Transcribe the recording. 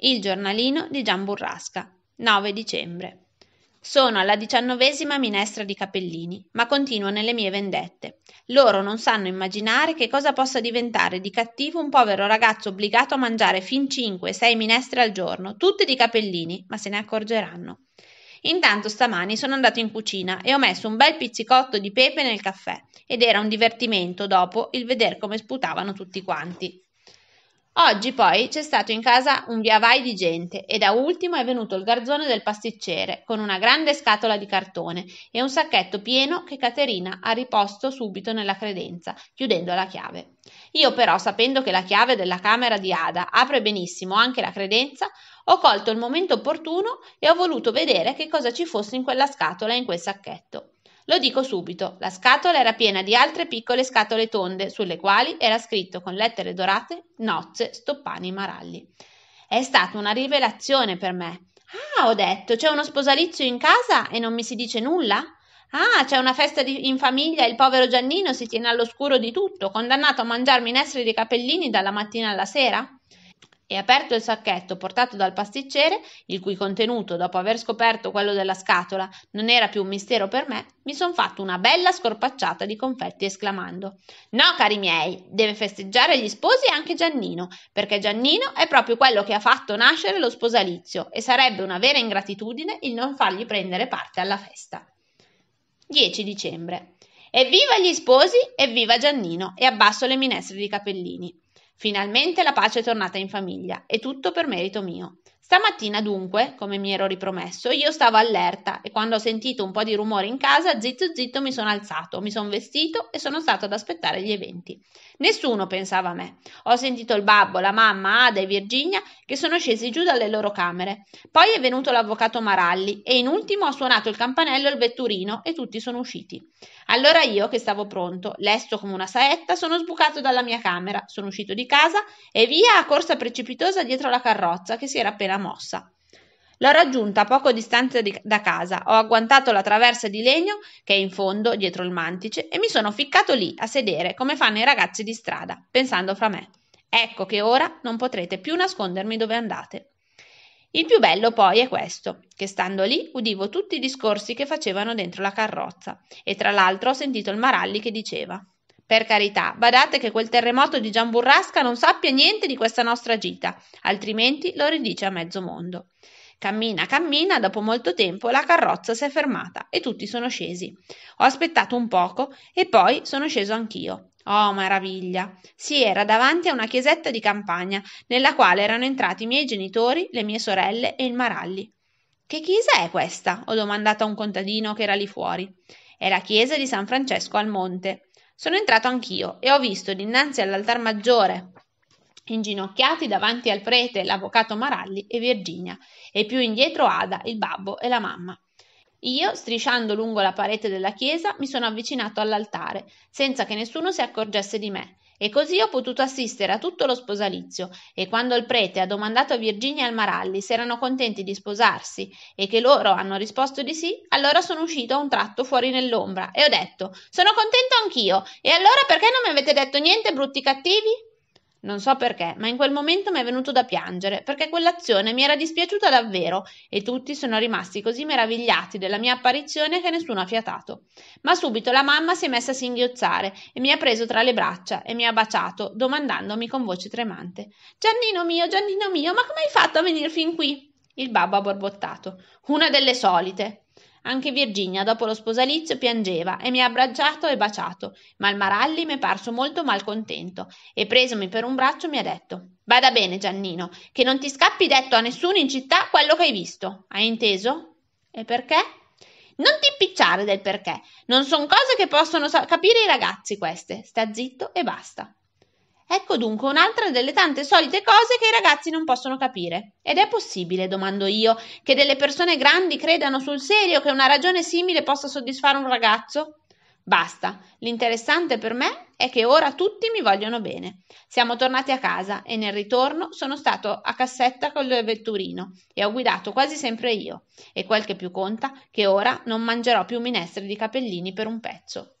Il giornalino di Gian Burrasca, 9 dicembre. Sono alla diciannovesima minestra di capellini, ma continuo nelle mie vendette. Loro non sanno immaginare che cosa possa diventare di cattivo un povero ragazzo obbligato a mangiare fin 5-6 minestre al giorno, tutte di capellini, ma se ne accorgeranno. Intanto stamani sono andato in cucina e ho messo un bel pizzicotto di pepe nel caffè, ed era un divertimento dopo il vedere come sputavano tutti quanti. Oggi poi c'è stato in casa un viavai di gente e da ultimo è venuto il garzone del pasticciere con una grande scatola di cartone e un sacchetto pieno che Caterina ha riposto subito nella credenza, chiudendo la chiave. Io però, sapendo che la chiave della camera di Ada apre benissimo anche la credenza, ho colto il momento opportuno e ho voluto vedere che cosa ci fosse in quella scatola e in quel sacchetto. Lo dico subito: la scatola era piena di altre piccole scatole tonde, sulle quali era scritto con lettere dorate Nozze Stoppani Maralli. È stata una rivelazione per me. Ah, ho detto, c'è uno sposalizio in casa e non mi si dice nulla? Ah, c'è una festa di, in famiglia e il povero Giannino si tiene all'oscuro di tutto, condannato a mangiar minestre di capellini dalla mattina alla sera? e aperto il sacchetto portato dal pasticcere, il cui contenuto, dopo aver scoperto quello della scatola, non era più un mistero per me, mi son fatto una bella scorpacciata di confetti esclamando: No, cari miei, deve festeggiare gli sposi anche Giannino, perché Giannino è proprio quello che ha fatto nascere lo sposalizio e sarebbe una vera ingratitudine il non fargli prendere parte alla festa. 10 dicembre. Evviva gli sposi, evviva Giannino e abbasso le minestre di capellini. Finalmente la pace è tornata in famiglia, e tutto per merito mio. Stamattina dunque, come mi ero ripromesso, io stavo allerta e quando ho sentito un po' di rumore in casa, zitto zitto mi sono alzato, mi sono vestito e sono stato ad aspettare gli eventi. Nessuno pensava a me. Ho sentito il babbo, la mamma, Ada e Virginia che sono scesi giù dalle loro camere. Poi è venuto l'avvocato Maralli e in ultimo ha suonato il campanello il vetturino e tutti sono usciti. Allora io, che stavo pronto, lesto come una saetta, sono sbucato dalla mia camera, sono uscito di casa e via a corsa precipitosa dietro la carrozza che si era appena mossa. L'ho raggiunta a poco distanza di, da casa, ho agguantato la traversa di legno che è in fondo dietro il mantice e mi sono ficcato lì a sedere come fanno i ragazzi di strada, pensando fra me. Ecco che ora non potrete più nascondermi dove andate. Il più bello poi è questo, che stando lì udivo tutti i discorsi che facevano dentro la carrozza e tra l'altro ho sentito il Maralli che diceva per carità, badate che quel terremoto di Gian Burrasca non sappia niente di questa nostra gita, altrimenti lo ridice a mezzo mondo. Cammina, cammina, dopo molto tempo la carrozza si è fermata e tutti sono scesi. Ho aspettato un poco e poi sono sceso anch'io. Oh, maraviglia! Si era davanti a una chiesetta di campagna nella quale erano entrati i miei genitori, le mie sorelle e il Maralli. Che chiesa è questa? ho domandato a un contadino che era lì fuori. È la chiesa di San Francesco al Monte. Sono entrato anch'io e ho visto dinanzi all'altar maggiore, inginocchiati davanti al prete, l'avvocato Maralli e Virginia, e più indietro Ada, il babbo e la mamma. Io, strisciando lungo la parete della chiesa, mi sono avvicinato all'altare, senza che nessuno si accorgesse di me, e così ho potuto assistere a tutto lo sposalizio, e quando il prete ha domandato a Virginia e al Maralli se erano contenti di sposarsi e che loro hanno risposto di sì, allora sono uscito a un tratto fuori nell'ombra e ho detto: Sono contento anch'io, e allora perché non mi avete detto niente, brutti cattivi? Non so perché, ma in quel momento mi è venuto da piangere, perché quell'azione mi era dispiaciuta davvero e tutti sono rimasti così meravigliati della mia apparizione che nessuno ha fiatato. Ma subito la mamma si è messa a singhiozzare e mi ha preso tra le braccia e mi ha baciato, domandandomi con voce tremante: Giannino mio, Giannino mio, ma come hai fatto a venire fin qui? Il babbo ha borbottato: Una delle solite anche virginia dopo lo sposalizio piangeva e mi ha abbracciato e baciato ma il maralli mi è parso molto malcontento e presomi per un braccio mi ha detto bada bene giannino che non ti scappi detto a nessuno in città quello che hai visto hai inteso e perché non ti impicciare del perché non sono cose che possono capire i ragazzi queste sta zitto e basta Ecco dunque un'altra delle tante solite cose che i ragazzi non possono capire. Ed è possibile, domando io, che delle persone grandi credano sul serio che una ragione simile possa soddisfare un ragazzo? Basta, l'interessante per me è che ora tutti mi vogliono bene. Siamo tornati a casa e nel ritorno sono stato a cassetta col vetturino e ho guidato quasi sempre io. E quel che più conta, che ora non mangerò più minestre di capellini per un pezzo.